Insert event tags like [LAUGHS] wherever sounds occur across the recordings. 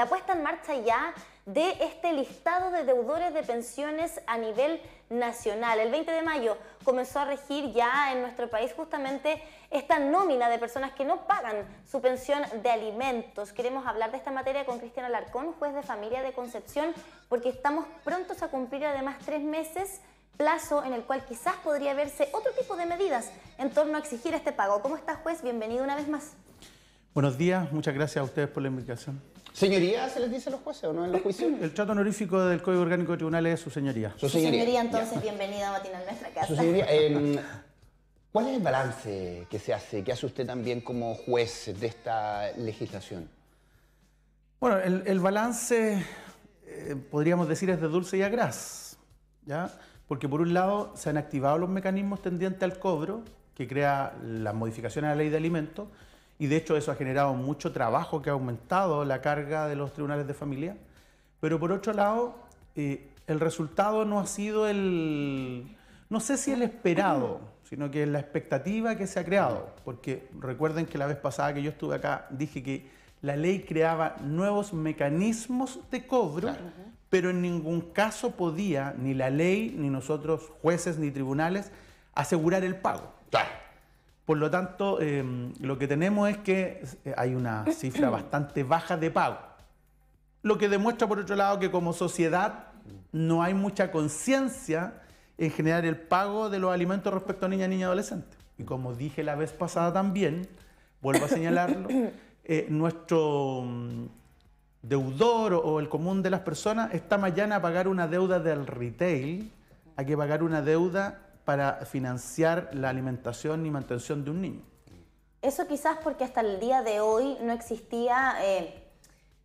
la puesta en marcha ya de este listado de deudores de pensiones a nivel nacional. El 20 de mayo comenzó a regir ya en nuestro país justamente esta nómina de personas que no pagan su pensión de alimentos. Queremos hablar de esta materia con Cristian Alarcón, juez de familia de Concepción, porque estamos prontos a cumplir además tres meses plazo en el cual quizás podría verse otro tipo de medidas en torno a exigir este pago. ¿Cómo está, juez? Bienvenido una vez más. Buenos días, muchas gracias a ustedes por la invitación. ¿Señoría se les dice a los jueces o no en los juicios? El trato honorífico del Código Orgánico de Tribunales es su señoría. Su señoría, entonces, bienvenida a Matinal, nuestra casa. Su señoría, em, ¿cuál es el balance que se hace, que hace usted también como juez de esta legislación? Bueno, el, balance, eh, podríamos decir, es de dulce y a gras, ¿ya? Porque por un lado se han activado los mecanismos tendientes al cobro, que crea las modificaciones a la ley de alimentos, y de hecho eso ha generado mucho trabajo que ha aumentado la carga de los tribunales de familia. Pero por otro lado, eh, el resultado no ha sido el, no sé si el esperado, sino que la expectativa que se ha creado. Porque recuerden que la vez pasada que yo estuve acá dije que la ley creaba nuevos mecanismos de cobro, pero en ningún caso podía ni la ley, ni nosotros jueces, ni tribunales asegurar el pago. Claro. Por lo tanto, em, lo que tenemos es que eh, hay una cifra [CLEARS THROAT] bastante baja de pago. Lo que demuestra, por otro lado, que como sociedad no hay mucha conciencia en generar el pago de los alimentos respecto a niña, niña, adolescente. Y como dije la vez pasada también, vuelvo a [LAUGHS] señalarlo, eh, nuestro mm, deudor o el común de las personas está mañana a pagar una deuda del retail a que pagar una deuda para financiar la alimentación y mantención de un niño. Eso quizás porque hasta el día de hoy no existía, eh,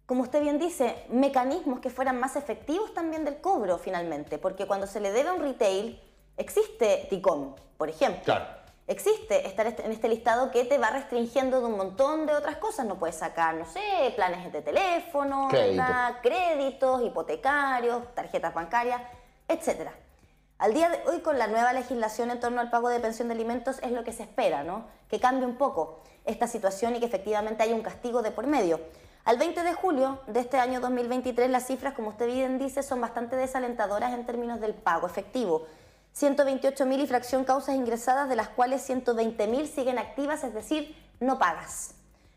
como usted bien dice, mecanismos que fueran más efectivos también del cobro finalmente, porque cuando se le debe a un retail existe TICOM, por ejemplo. Claro existe estar en este listado que te va restringiendo de un montón de otras cosas. No puedes sacar, no sé, planes de teléfono, créditos, hipotecarios, tarjetas bancarias, etcétera. Al día de hoy, con la nueva legislación en torno al pago de pensión de alimentos, es lo que se espera, ¿no? Que cambie un poco esta situación y que efectivamente haya un castigo de por medio. Al 20 de julio de este año 2023, las cifras, como usted bien dice, son bastante desalentadoras en términos del pago efectivo. 128.000 y fracción causas ingresadas, de las cuales 120.000 siguen activas, es decir, no pagas.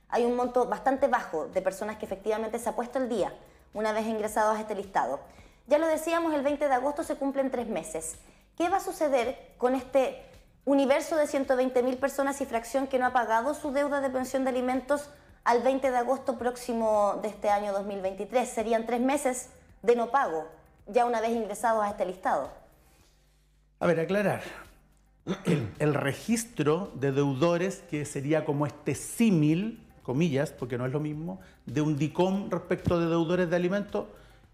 Hay un monto bastante bajo de personas que efectivamente se ha puesto el día una vez ingresados a este listado. Ya lo decíamos, el 20 de agosto se cumplen tres meses. ¿Qué va a suceder con este universo de 120.000 personas y fracción que no ha pagado su deuda de pensión de alimentos al 20 de agosto próximo de este año 2023? Serían tres meses de no pago, ya una vez ingresados a este listado. A ver, aclarar. El, el registro de deudores, que sería como este símil, comillas, porque no es lo mismo, de un DICOM respecto de deudores de alimentos,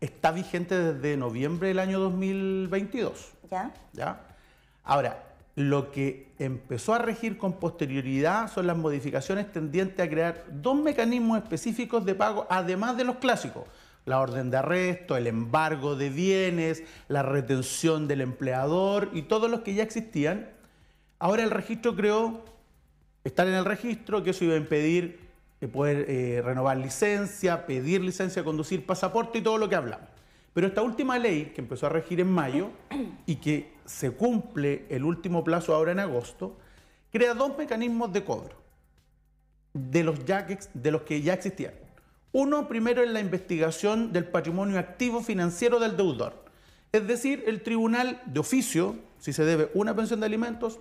está vigente desde noviembre del año 2022. ¿Ya? ¿Ya? Ahora, lo que empezó a regir con posterioridad son las modificaciones tendientes a crear dos mecanismos específicos de pago, además de los clásicos. La orden de arresto, el embargo de bienes, la retención del empleador y todos los que ya existían. Ahora el registro creó estar en el registro, que eso iba a impedir poder eh, renovar licencia, pedir licencia conducir, pasaporte y todo lo que hablamos. Pero esta última ley que empezó a regir en mayo y que se cumple el último plazo ahora en agosto, crea dos mecanismos de cobro de los, de los que ya existían. Uno, primero, es la investigación del patrimonio activo financiero del deudor. Es decir, el tribunal de oficio, si se debe una pensión de alimentos,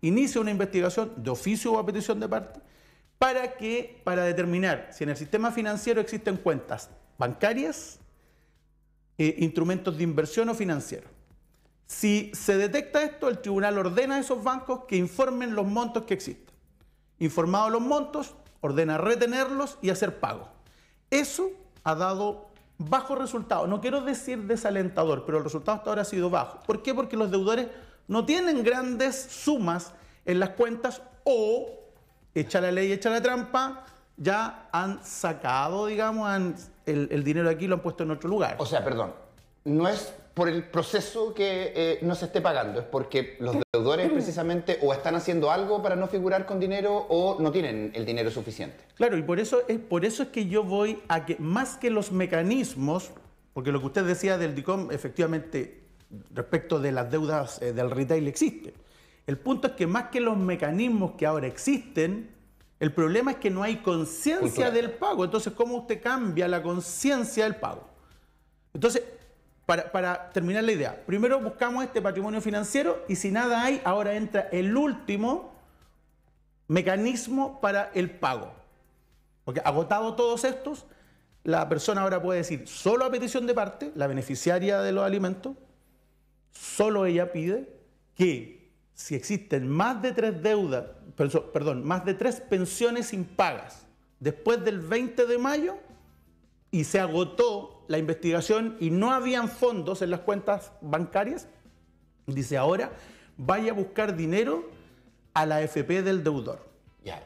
inicia una investigación de oficio o a petición de parte para para determinar si en el sistema financiero existen cuentas bancarias, eh, instrumentos de inversión o financieros. Si se detecta esto, el tribunal ordena a esos bancos que informen los montos que existen. Informados los montos, ordena retenerlos y hacer pago. Eso ha dado bajo resultado. No quiero decir desalentador, pero el resultado hasta ahora ha sido bajo. ¿Por qué? Porque los deudores no tienen grandes sumas en las cuentas o echa la ley, echa la trampa, ya han sacado, digamos, el, el, dinero aquí lo han puesto en otro lugar. O sea, perdón, no es por el proceso que eh, no se esté pagando, es porque los deudores [CLEARS THROAT] precisamente o están haciendo algo para no figurar con dinero o no tienen el dinero suficiente. Claro, y por eso es, por eso es que yo voy a que más que los mecanismos, porque lo que usted decía del DICOM efectivamente respecto de las deudas eh, del retail existe. El punto es que más que los mecanismos que ahora existen, el problema es que no hay conciencia del pago. Entonces, ¿cómo usted cambia la conciencia del pago? Entonces, para, terminar la idea, primero buscamos este patrimonio financiero y si nada hay, ahora entra el último mecanismo para el pago. Porque agotado todos estos, la persona ahora puede decir, solo a petición de parte, la beneficiaria de los alimentos, solo ella pide que si existen más de tres deudas, perdón, más de tres pensiones impagas después del 20 de mayo y se agotó la investigación y no habían fondos en las cuentas bancarias, dice ahora, vaya a buscar dinero a la FP del deudor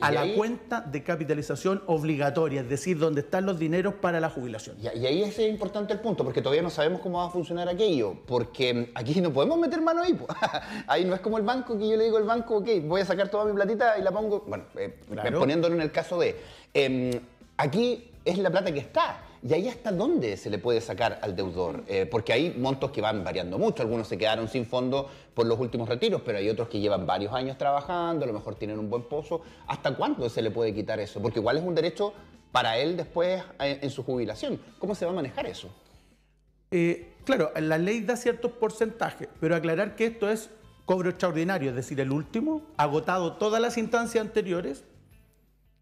a la cuenta de capitalización obligatoria, es decir, donde están los dineros para la jubilación. y, ahí es importante el punto, porque todavía no sabemos cómo va a funcionar aquello, porque aquí no podemos meter mano ahí. [LAUGHS] ahí no es como el banco, que yo le digo al banco, ok, voy a sacar toda mi platita y la pongo, bueno, eh, poniéndolo en el caso de... Em, aquí es la plata que está. ¿Y ahí hasta dónde se le puede sacar al deudor? Eh, porque hay montos que van variando mucho. Algunos se quedaron sin fondo por los últimos retiros, pero hay otros que llevan varios años trabajando, a lo mejor tienen un buen pozo. ¿Hasta cuándo se le puede quitar eso? Porque igual es un derecho para él después eh, en su jubilación. ¿Cómo se va a manejar eso? Eh, claro, la ley da ciertos porcentajes, pero aclarar que esto es cobro extraordinario, es decir, el último, agotado todas las instancias anteriores,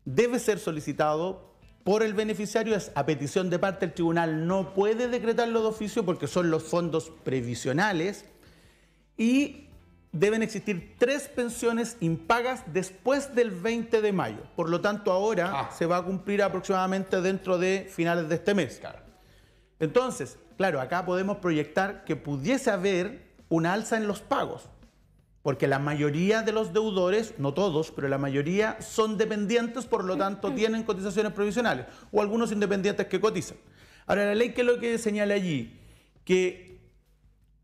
debe ser solicitado por el beneficiario es a petición de parte, el tribunal no puede decretarlo de oficio porque son los fondos previsionales y deben existir tres pensiones impagas después del 20 de mayo. Por lo tanto, ahora ah. se va a cumplir aproximadamente dentro de finales de este mes. Entonces, claro, acá podemos proyectar que pudiese haber una alza en los pagos porque la mayoría de los deudores, no todos, pero la mayoría son dependientes, por lo tanto tienen cotizaciones provisionales, o algunos independientes que cotizan. Ahora, la ley, que es lo que señala allí? Que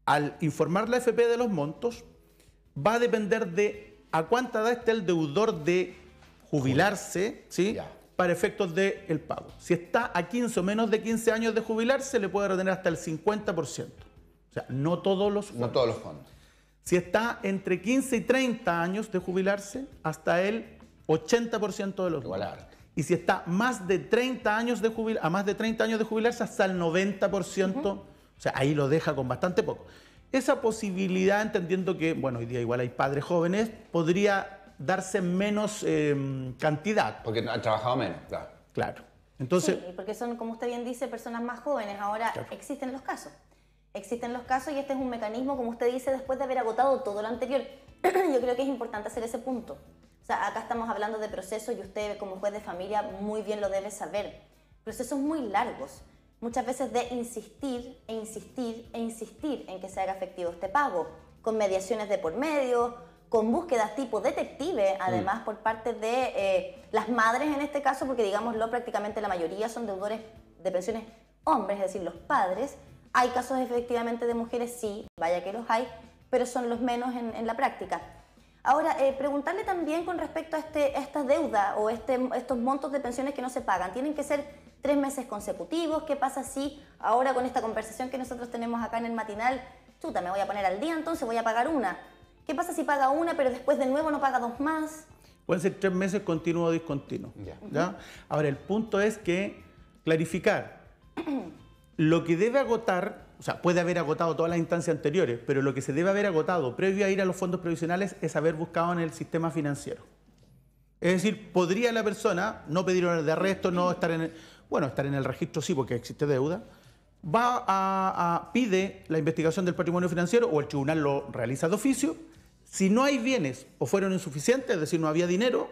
al informar la FP de los montos, va a depender de a cuánta edad está el deudor de jubilarse, ¿sí? Para efectos del pago. Si está a 15 o menos de 15 años de jubilarse, le puede retener hasta el 50%. O sea, no todos los fondos. No todos los fondos. Si está entre 15 y 30 años de jubilarse, hasta el 80% de los votos. Y si está más de 30 años de jubil a más de 30 años de jubilarse, hasta el 90%, o sea, ahí lo deja con bastante poco. Esa posibilidad, entendiendo que, bueno, hoy día igual hay padres jóvenes, podría darse menos em, cantidad. Porque han trabajado menos, claro. Claro. Entonces, porque son, como usted bien dice, personas más jóvenes. Ahora existen los casos. Existen los casos y este es un mecanismo, como usted dice, después de haber agotado todo lo anterior. [CLEARS THROAT] Yo creo que es importante hacer ese punto. O sea, acá estamos hablando de procesos y usted como juez de familia muy bien lo debe saber. Procesos muy largos, muchas veces de insistir e insistir e insistir en que se haga efectivo este pago, con mediaciones de por medio, con búsquedas tipo detective, mm. además por parte de eh, las madres en este caso, porque digámoslo, prácticamente la mayoría son deudores de pensiones hombres, es decir, los padres, hay casos efectivamente de mujeres, sí, vaya que los hay, pero son los menos en, la práctica. Ahora, eh, preguntarle también con respecto a, este, esta deuda o este, estos montos de pensiones que no se pagan. ¿Tienen que ser tres meses consecutivos? ¿Qué pasa si ahora con esta conversación que nosotros tenemos acá en el matinal, chuta, me voy a poner al día, entonces voy a pagar una? ¿Qué pasa si paga una, pero después de nuevo no paga dos más? Pueden ser tres meses continuo o discontinuo. ¿ya? Ahora, el punto es que clarificar. Lo que debe agotar, o sea, puede haber agotado todas las instancias anteriores, pero lo que se debe haber agotado previo a ir a los fondos provisionales es haber buscado en el sistema financiero. Es decir, podría la persona no pedir orden de arresto, no estar en el, bueno, estar en el registro sí porque existe deuda, va a, pide la investigación del patrimonio financiero o el tribunal lo realiza de oficio. Si no hay bienes o fueron insuficientes, es decir, no había dinero,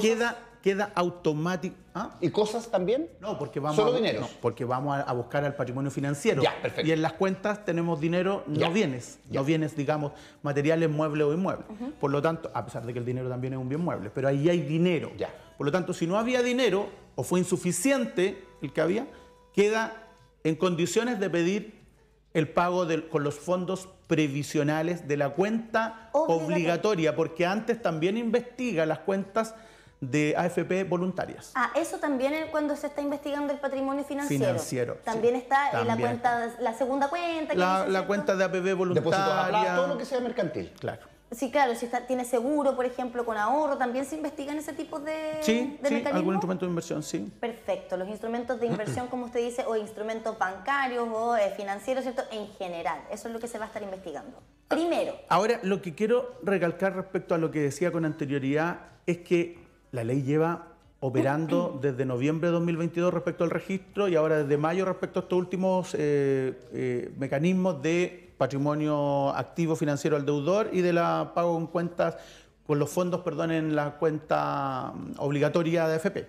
queda queda automático. ¿ah? ¿Y cosas también? No, porque vamos, a, dinero? porque vamos a, buscar al patrimonio financiero. Y en las cuentas tenemos dinero, no bienes. No bienes, digamos, materiales, muebles o inmuebles. Por lo tanto, a pesar de que el dinero también es un bien mueble, pero ahí hay dinero. Ya. Por lo tanto, si no había dinero o fue insuficiente el que había, queda en condiciones de pedir el pago con los fondos previsionales de la cuenta obligatoria, porque antes también investiga las cuentas de AFP voluntarias. Ah, eso también es cuando se está investigando el patrimonio financiero. Financiero. También está en la cuenta, la segunda cuenta. Que la, cuenta de APB voluntaria. Plazo, todo lo que sea mercantil. Claro. Sí, claro, si tiene seguro, por ejemplo, con ahorro, también se investigan ese tipo de, sí, sí, algún instrumento de inversión, sí. Perfecto, los instrumentos de inversión, [CLEARS THROAT] como usted dice, o instrumentos bancarios o eh, financieros, ¿cierto? En general, eso es lo que se va a estar investigando. Ah, Primero. Ahora, lo que quiero recalcar respecto a lo que decía con anterioridad es que la ley lleva operando [CLEARS THROAT] desde noviembre de 2022 respecto al registro y ahora desde mayo respecto a estos últimos eh, eh, mecanismos de patrimonio activo financiero al deudor y de la pago en cuentas con los fondos, perdón, en la cuenta mm, obligatoria de AFP.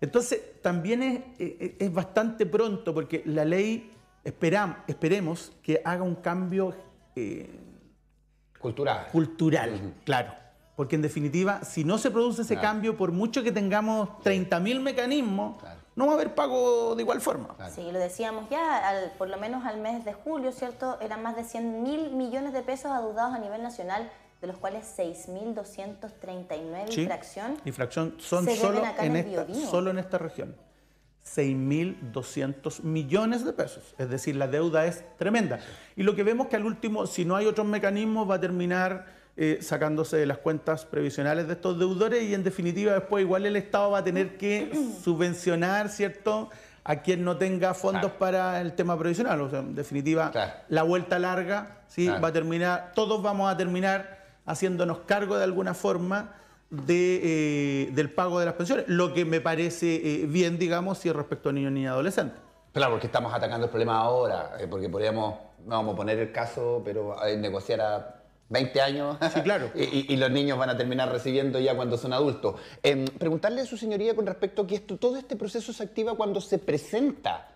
Entonces, también eh, es, bastante pronto porque la ley esperemos que haga un cambio cultural. Cultural, claro porque en definitiva, si no se produce ese cambio, por mucho que tengamos 30.000 mecanismos, no va a haber pago de igual forma. Sí, lo decíamos ya, por lo menos al mes de julio, ¿cierto? Eran más de 100.000 millones de pesos adeudados a nivel nacional, de los cuales 6.239 infracciones infracción. son solo, en, esta, solo en esta región. 6.200 millones de pesos. Es decir, la deuda es tremenda. Y lo que vemos que al último, si no hay otros mecanismos, va a terminar eh, sacándose de las cuentas previsionales de estos deudores y en definitiva después igual el Estado va a tener que [CLEARS THROAT] subvencionar, ¿cierto? a quien no tenga fondos para el tema previsional. O sea, en definitiva, la vuelta larga, ¿sí? va a terminar, todos vamos a terminar haciéndonos cargo de alguna forma de, eh, del pago de las pensiones, lo que me parece eh, bien, digamos, si respecto a niños, y adolescentes. Claro, porque estamos atacando el problema ahora, porque podríamos, no vamos a poner el caso, pero negociar a 20 años. Sí, claro. [LAUGHS] y, los niños van a terminar recibiendo ya cuando son adultos. Em, preguntarle a su señoría con respecto a que todo este proceso se activa cuando se presenta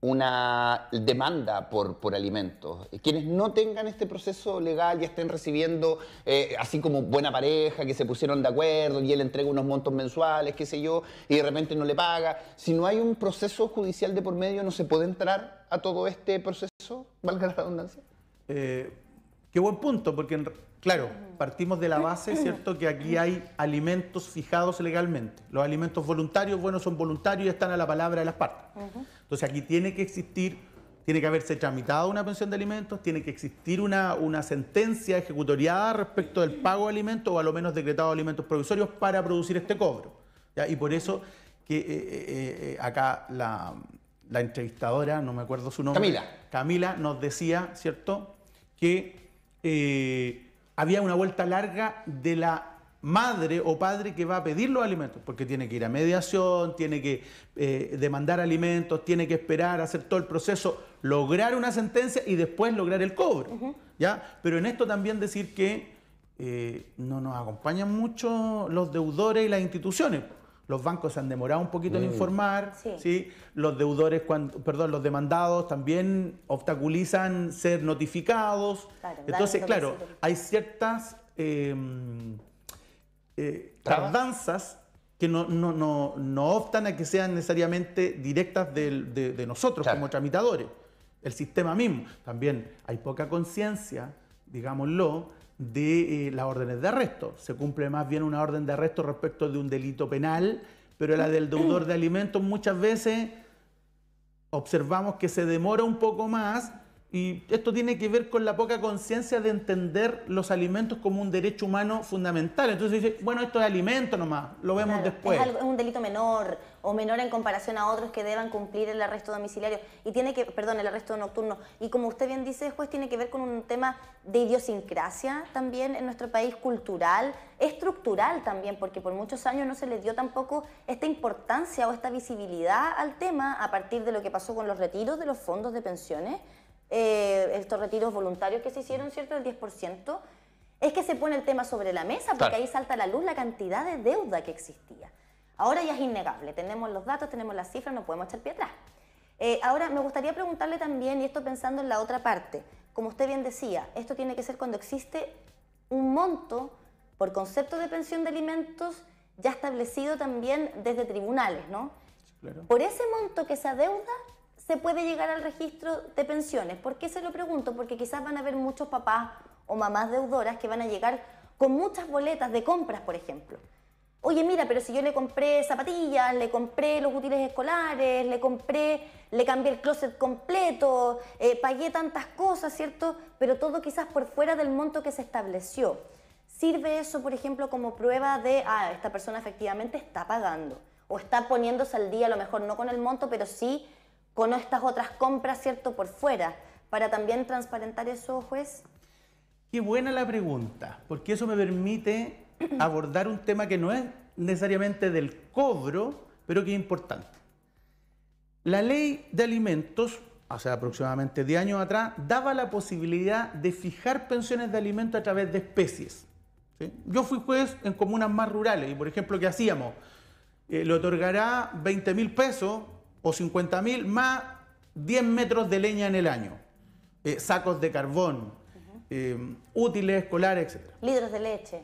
una demanda por, por alimentos. Quienes no tengan este proceso legal y estén recibiendo, eh, así como buena pareja, que se pusieron de acuerdo y él entrega unos montos mensuales, qué sé yo, y de repente no le paga, si no hay un proceso judicial de por medio, ¿no se puede entrar a todo este proceso, valga la redundancia? Eh, Qué buen punto, porque claro, partimos de la base, ¿cierto?, que aquí hay alimentos fijados legalmente. Los alimentos voluntarios, bueno, son voluntarios y están a la palabra de las partes. Entonces aquí tiene que existir, tiene que haberse tramitado una pensión de alimentos, tiene que existir una, una sentencia ejecutoriada respecto del pago de alimentos o a lo menos decretado de alimentos provisorios para producir este cobro. Y por eso que eh, eh, eh, acá la, la entrevistadora, no me acuerdo su nombre. Camila. Camila nos decía, ¿cierto?, que eh, había una vuelta larga de la madre o padre que va a pedir los alimentos, porque tiene que ir a mediación, tiene que eh, demandar alimentos, tiene que esperar, hacer todo el proceso, lograr una sentencia y después lograr el cobro. ¿ya? Pero en esto también decir que eh, no nos acompañan mucho los deudores y las instituciones los bancos se han demorado un poquito en mm. informar, sí. Los deudores, perdón, los demandados también obstaculizan ser notificados. Entonces, claro, hay ciertas em, eh, tardanzas que no, optan a que sean necesariamente directas de, nosotros como tramitadores, el sistema mismo. También hay poca conciencia, digámoslo, de eh, las órdenes de arresto. Se cumple más bien una orden de arresto respecto de un delito penal, pero la del deudor de alimentos muchas veces observamos que se demora un poco más y esto tiene que ver con la poca conciencia de entender los alimentos como un derecho humano fundamental. Entonces dice, bueno, esto es alimento nomás, lo vemos después. Es, un delito menor o menor en comparación a otros que deban cumplir el arresto domiciliario y tiene que, perdón, el arresto nocturno. Y como usted bien dice, después tiene que ver con un tema de idiosincrasia también en nuestro país, cultural, estructural también, porque por muchos años no se le dio tampoco esta importancia o esta visibilidad al tema a partir de lo que pasó con los retiros de los fondos de pensiones eh, estos retiros voluntarios que se hicieron, ¿cierto? El 10%, es que se pone el tema sobre la mesa porque ahí salta a la luz la cantidad de deuda que existía. Ahora ya es innegable, tenemos los datos, tenemos las cifras, no podemos echar pie atrás. Eh, ahora, me gustaría preguntarle también, y esto pensando en la otra parte, como usted bien decía, esto tiene que ser cuando existe un monto por concepto de pensión de alimentos ya establecido también desde tribunales, ¿no? Por ese monto que se adeuda, se puede llegar al registro de pensiones. ¿Por qué se lo pregunto? Porque quizás van a haber muchos papás o mamás deudoras que van a llegar con muchas boletas de compras, por ejemplo. Oye, mira, pero si yo le compré zapatillas, le compré los útiles escolares, le compré, le cambié el closet completo, eh, pagué tantas cosas, ¿cierto? Pero todo quizás por fuera del monto que se estableció. ¿Sirve eso, por ejemplo, como prueba de, ah, esta persona efectivamente está pagando? O está poniéndose al día, a lo mejor no con el monto, pero sí con estas otras compras, ¿cierto?, por fuera, para también transparentar eso, juez. Qué buena la pregunta, porque eso me permite [CLEARS THROAT] abordar un tema que no es necesariamente del cobro, pero que es importante. La ley de alimentos, hace aproximadamente 10 años atrás, daba la posibilidad de fijar pensiones de alimentos a través de especies. Yo fui juez en comunas más rurales y, por ejemplo, ¿qué hacíamos? Eh, le otorgará 20 mil pesos o 50.000 más 10 metros de leña en el año, eh, sacos de carbón, eh, útiles escolares, etc. Litros de leche.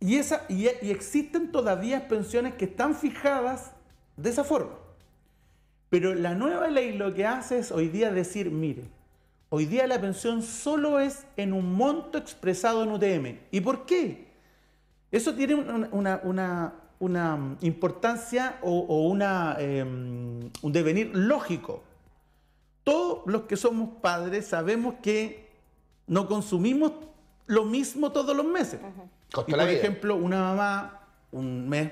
Y, esa, y, existen todavía pensiones que están fijadas de esa forma. Pero la nueva ley lo que hace es hoy día decir, mire, hoy día la pensión solo es en un monto expresado en UTM. ¿Y por qué? Eso tiene una una mm, importancia o, una, em, un devenir lógico. Todos los que somos padres sabemos que no consumimos lo mismo todos los meses. por ejemplo, una mamá un mes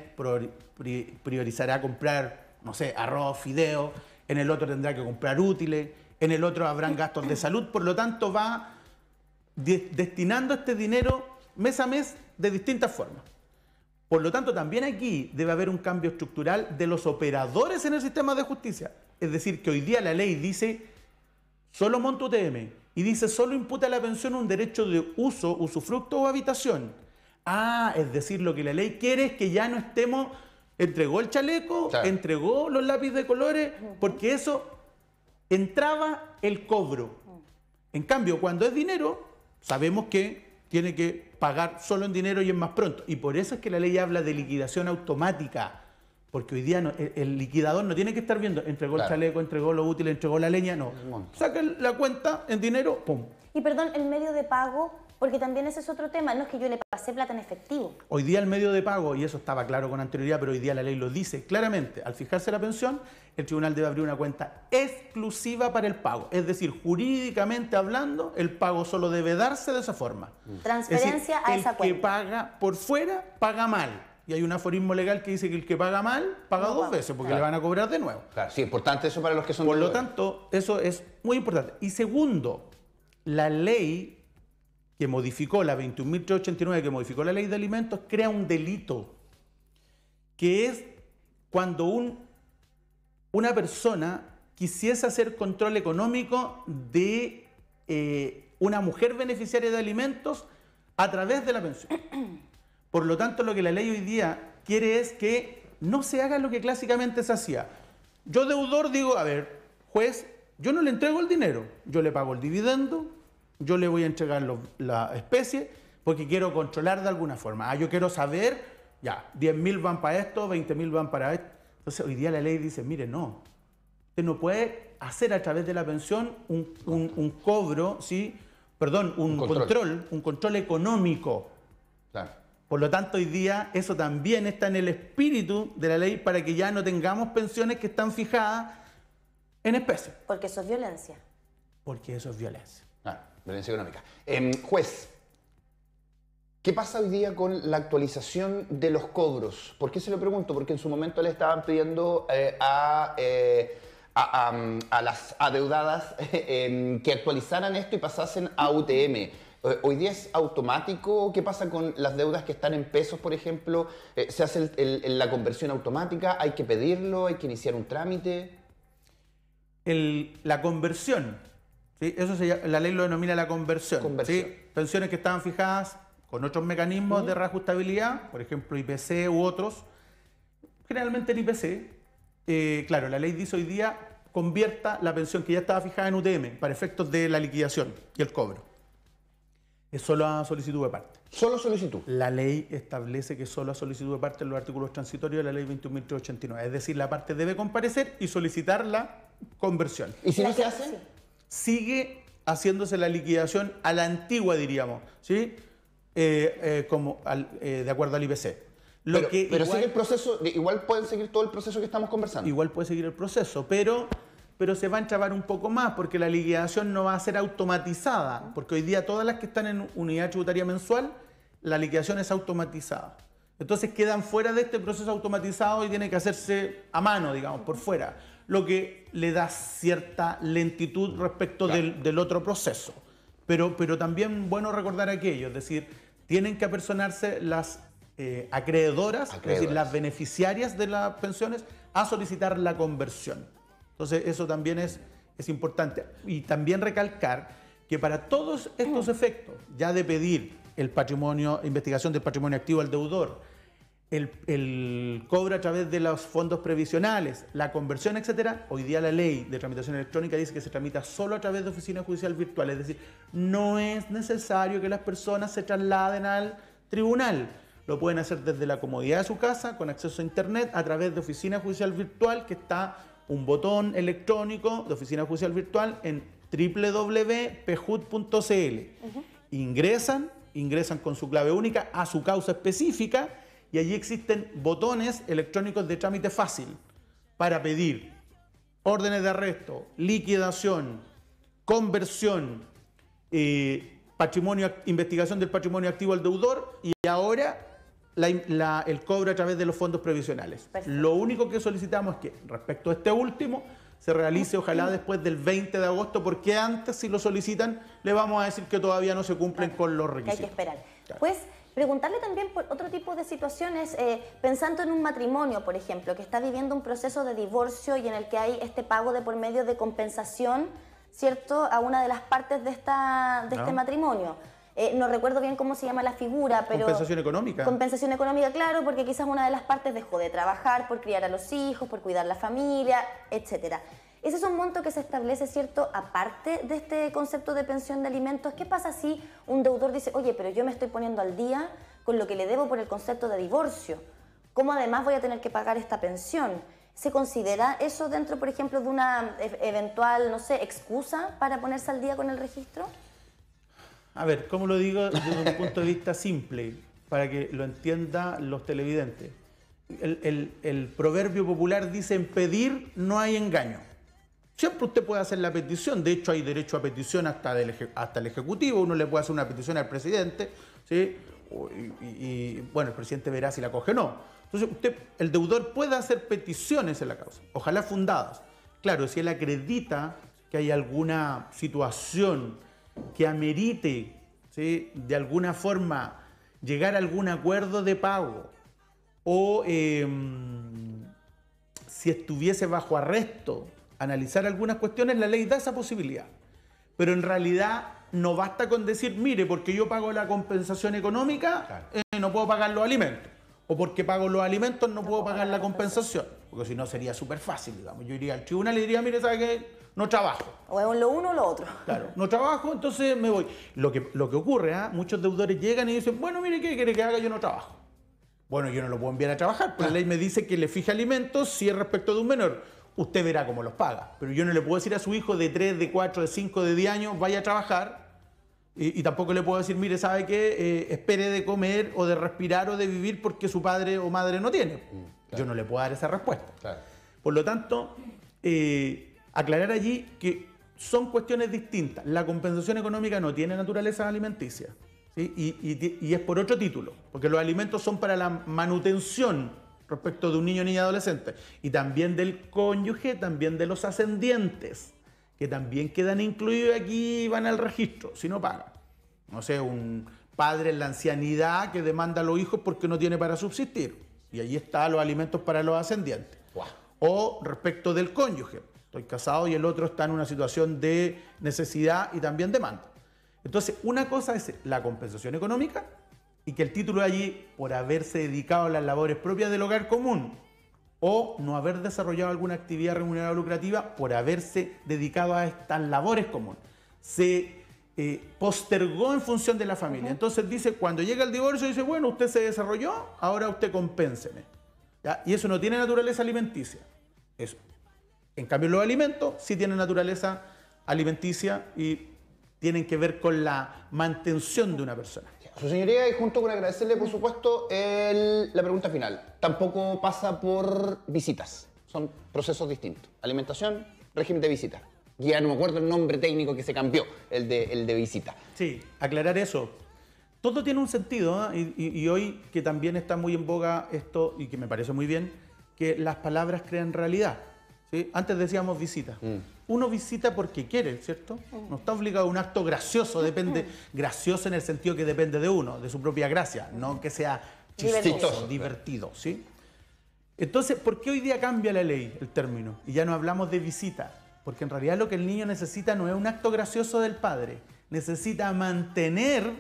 priorizará comprar, no sé, arroz, fideos, en el otro tendrá que comprar útiles, en el otro habrán gastos de salud, por lo tanto va destinando este dinero mes a mes de distintas formas. Por lo tanto, también aquí debe haber un cambio estructural de los operadores en el sistema de justicia. Es decir, que hoy día la ley dice solo monto UTM. y dice solo imputa a la pensión un derecho de uso, usufructo o habitación. Ah, es decir, lo que la ley quiere es que ya no estemos, entregó el chaleco, entregó los lápices de colores, porque eso entraba el cobro. En cambio, cuando es dinero, sabemos que tiene que pagar solo en dinero y en más pronto. Y por eso es que la ley habla de liquidación automática. Porque hoy día el, liquidador no tiene que estar viendo, entregó el chaleco, entregó lo útil, entregó la leña, no. Saca la cuenta en dinero, ¡pum! Y perdón, ¿el medio de pago porque también ese es otro tema, no es que yo le pasé plata en efectivo. Hoy día el medio de pago, y eso estaba claro con anterioridad, pero hoy día la ley lo dice claramente, al fijarse la pensión, el tribunal debe abrir una cuenta exclusiva para el pago. Es decir, jurídicamente hablando, el pago solo debe darse de esa forma. Mm. Transferencia a esa cuenta. El que paga por fuera, paga mal. Y hay un aforismo legal que dice que el que paga mal, paga dos veces, porque le van a cobrar de nuevo. Claro, sí, importante eso para los que son... Por lo tanto, eso es muy importante. Y segundo, la ley que modificó la 21.389, que modificó la ley de alimentos, crea un delito, que es cuando una persona quisiese hacer control económico de eh, una mujer beneficiaria de alimentos a través de la pensión. Por lo tanto, lo que la ley hoy día quiere es que no se haga lo que clásicamente se hacía. Yo deudor digo, a ver, juez, yo no le entrego el dinero, yo le pago el dividendo, yo le voy a entregar la especie porque quiero controlar de alguna forma. Ah, yo quiero saber, ya, 10.000 van para esto, 20.000 van para esto. Entonces hoy día la ley dice, mire, no, usted no puede hacer a través de la pensión un, un, cobro, ¿sí? perdón, un, control. un control económico. Por lo tanto, hoy día eso también está en el espíritu de la ley para que ya no tengamos pensiones que están fijadas en especie. Porque eso es violencia. Porque eso es violencia. Violencia económica. Em, juez, ¿qué pasa hoy día con la actualización de los cobros? ¿Por qué se lo pregunto? Porque en su momento le estaban pidiendo eh, eh, a, las adeudadas [LAUGHS] em, que actualizaran esto y pasasen a UTM. Eh, hoy día es automático. ¿Qué pasa con las deudas que están en pesos, por ejemplo? ¿Se hace la conversión automática? ¿Hay que pedirlo? ¿Hay que iniciar un trámite? la conversión eso la ley lo denomina la conversión. Pensiones que estaban fijadas con otros mecanismos de reajustabilidad, por ejemplo IPC u otros. Generalmente el IPC, eh, claro, la ley dice hoy día convierta la pensión que ya estaba fijada en UTM para efectos de la liquidación y el cobro. Es solo a solicitud de parte. Solo solicitud. La ley establece que solo a solicitud de parte en los artículos transitorios de la ley 21.389. Es decir, la parte debe comparecer y solicitar la conversión. ¿Y si no se hace? sigue haciéndose la liquidación a la antigua, diríamos, ¿sí? Eh, eh, como eh, de acuerdo al IPC. pero, sigue el proceso, igual pueden seguir todo el proceso que estamos conversando. Igual puede seguir el proceso, pero, pero se va a entrabar un poco más porque la liquidación no va a ser automatizada, porque hoy día todas las que están en unidad tributaria mensual, la liquidación es automatizada. Entonces quedan fuera de este proceso automatizado y tiene que hacerse a mano, digamos, por fuera lo que le da cierta lentitud respecto del, otro proceso. Pero, pero también bueno recordar aquello, es decir, tienen que apersonarse las eh, acreedoras, es decir, las beneficiarias de las pensiones, a solicitar la conversión. Entonces, eso también es, es importante. Y también recalcar que para todos estos efectos, ya de pedir el patrimonio, investigación del patrimonio activo al deudor, el, el, cobro a través de los fondos previsionales, la conversión, etcétera, hoy día la ley de tramitación electrónica dice que se tramita solo a través de oficina judicial virtual, es decir, no es necesario que las personas se trasladen al tribunal. Lo pueden hacer desde la comodidad de su casa, con acceso a internet, a través de oficina judicial virtual, que está un botón electrónico de oficina judicial virtual en www.pejut.cl. Ingresan, ingresan con su clave única a su causa específica y allí existen botones electrónicos de trámite fácil para pedir órdenes de arresto, liquidación, conversión, eh, patrimonio, investigación del patrimonio activo al deudor y ahora el cobro a través de los fondos previsionales. Lo único que solicitamos es que respecto a este último se realice ojalá después del 20 de agosto, porque antes si lo solicitan le vamos a decir que todavía no se cumplen con los requisitos. hay que esperar. Pues Preguntarle también por otro tipo de situaciones, eh, pensando en un matrimonio, por ejemplo, que está viviendo un proceso de divorcio y en el que hay este pago de por medio de compensación, ¿cierto?, a una de las partes de, esta, de este matrimonio. Eh, no recuerdo bien cómo se llama la figura, pero... Compensación económica. Compensación económica, claro, porque quizás una de las partes dejó de trabajar por criar a los hijos, por cuidar la familia, etcétera. Ese es un monto que se establece, ¿cierto?, aparte de este concepto de pensión de alimentos. ¿Qué pasa si un deudor dice, oye, pero yo me estoy poniendo al día con lo que le debo por el concepto de divorcio? ¿Cómo además voy a tener que pagar esta pensión? ¿Se considera eso dentro, por ejemplo, de una e-, eventual, no sé, excusa para ponerse al día con el registro? A ver, ¿cómo lo digo desde un punto de vista simple, para que lo entiendan los televidentes? El, el proverbio popular dice, en pedir no hay engaño. Siempre usted puede hacer la petición, de hecho hay derecho a petición hasta, hasta el Ejecutivo, uno le puede hacer una petición al presidente, y, bueno, el presidente verá si la coge o no. Entonces usted, el deudor puede hacer peticiones en la causa, ojalá fundadas. Claro, si él acredita que hay alguna situación que amerite ¿sí? de alguna forma llegar a algún acuerdo de pago o em, si estuviese bajo arresto, analizar algunas cuestiones, la ley da esa posibilidad. Pero en realidad no basta con decir, mire, porque yo pago la compensación económica, eh, no puedo pagar los alimentos. O porque pago los alimentos, no, puedo pagar la compensación. Porque si no sería súper fácil, digamos. Yo iría al tribunal y diría, mire, ¿sabe qué? No trabajo. O es lo uno o lo otro. Claro, no trabajo, entonces me voy. Lo que, lo que ocurre, ¿ah? muchos deudores llegan y dicen, bueno, mire, ¿qué quiere que haga? Yo no trabajo. Bueno, yo no lo puedo enviar a trabajar, pero pues la ley me dice que le fije alimentos si es respecto de un menor usted verá cómo los paga. Pero yo no le puedo decir a su hijo de 3, de 4, de 5, de 10 años, vaya a trabajar. Y, tampoco le puedo decir, mire, ¿sabe qué? Eh, espere de comer o de respirar o de vivir porque su padre o madre no tiene. Mm, yo no le puedo dar esa respuesta. Por lo tanto, eh, aclarar allí que son cuestiones distintas. La compensación económica no tiene naturaleza alimenticia. y es por otro título, porque los alimentos son para la manutención respecto de un niño, niña, adolescente, y también del cónyuge, también de los ascendientes, que también quedan incluidos aquí van al registro, si no pagan. No sé, un padre en la ancianidad que demanda a los hijos porque no tiene para subsistir, y ahí están los alimentos para los ascendientes. O respecto del cónyuge, estoy casado y el otro está en una situación de necesidad y también demanda. Entonces, una cosa es la compensación económica y que el título allí por haberse dedicado a las labores propias del hogar común o no haber desarrollado alguna actividad remunerada lucrativa por haberse dedicado a estas labores comunes. Se eh, postergó en función de la familia. Entonces dice, cuando llega el divorcio, dice, bueno, usted se desarrolló, ahora usted compénseme. Y eso no tiene naturaleza alimenticia. Eso. En cambio, los alimentos sí tienen naturaleza alimenticia y tienen que ver con la mantención de una persona su señoría y junto con agradecerle, por supuesto, la pregunta final. Tampoco pasa por visitas, son procesos distintos. Alimentación, régimen de visita. Ya no me acuerdo el nombre técnico que se cambió, el de, el de visita. Sí, aclarar eso. Todo tiene un sentido ¿eh? y, hoy que también está muy en boga esto y que me parece muy bien, que las palabras crean realidad. ¿Sí? Antes decíamos visita. Mm uno visita porque quiere, ¿cierto? No está obligado a un acto gracioso, depende, gracioso en el sentido que depende de uno, de su propia gracia, no que sea chistoso, divertido, ¿sí? Entonces, ¿por qué hoy día cambia la ley el término? Y ya no hablamos de visita, porque en realidad lo que el niño necesita no es un acto gracioso del padre, necesita mantener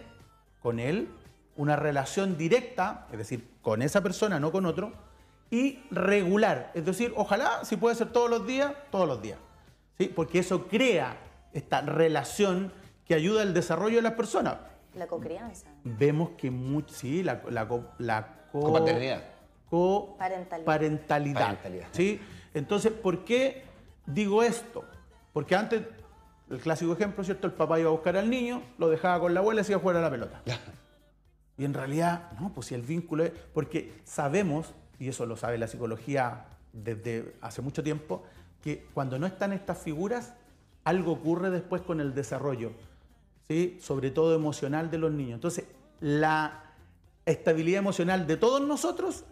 con él una relación directa, es decir, con esa persona, no con otro, y regular, es decir, ojalá si puede ser todos los días, todos los días porque eso crea esta relación que ayuda al desarrollo de las personas. La cocrianza. Vemos que mucho, sí, la, la, la co, copaternidad. Co parentalidad. parentalidad, parentalidad. ¿sí? Entonces, ¿por qué digo esto? Porque antes, el clásico ejemplo, ¿cierto? El papá iba a buscar al niño, lo dejaba con la abuela y se iba a jugar a la pelota. y en realidad, no, pues si el vínculo es. Porque sabemos, y eso lo sabe la psicología desde hace mucho tiempo, que cuando no están estas figuras, algo ocurre después con el desarrollo, ¿sí? sobre todo emocional de los niños. Entonces, la estabilidad emocional de todos nosotros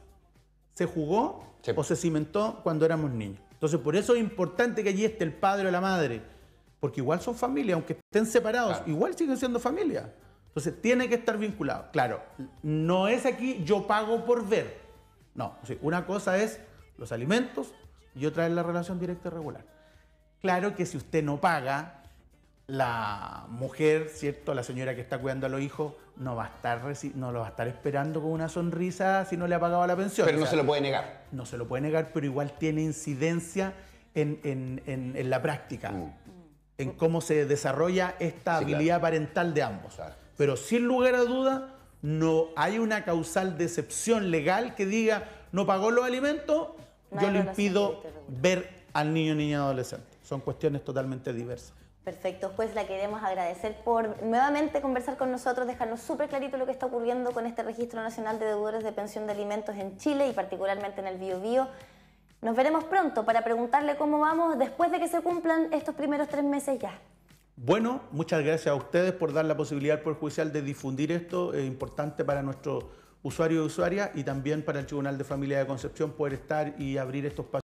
se jugó o se cimentó cuando éramos niños. Entonces, por eso es importante que allí esté el padre o la madre, porque igual son familia, aunque estén separados, igual siguen siendo familia. Entonces, tiene que estar vinculado. Claro, no es aquí yo pago por ver. No, una cosa es los alimentos, y otra es la relación directa y regular. Claro que si usted no paga, la mujer, ¿cierto? La señora que está cuidando a los hijos no va a estar, no lo va a estar esperando con una sonrisa si no le ha pagado la pensión. Pero no se lo puede negar. No se lo puede negar, pero igual tiene incidencia en, en, la práctica, mm. en cómo se desarrolla esta habilidad parental de ambos. Pero sin lugar a duda, no hay una causal de excepción legal que diga no pagó los alimentos, yo le impido ver al niño, niña, adolescente. Son cuestiones totalmente diversas. Perfecto, pues la queremos agradecer por nuevamente conversar con nosotros, dejarnos súper clarito lo que está ocurriendo con este Registro Nacional de Deudores de Pensión de Alimentos en Chile y particularmente en el Biobío. Nos veremos pronto para preguntarle cómo vamos después de que se cumplan estos primeros tres meses ya. Bueno, muchas gracias a ustedes por dar la posibilidad al Poder Judicial de difundir esto. Es importante para nuestro usuario y usuaria y también para el Tribunal de Familia de Concepción poder estar y abrir estos pasos.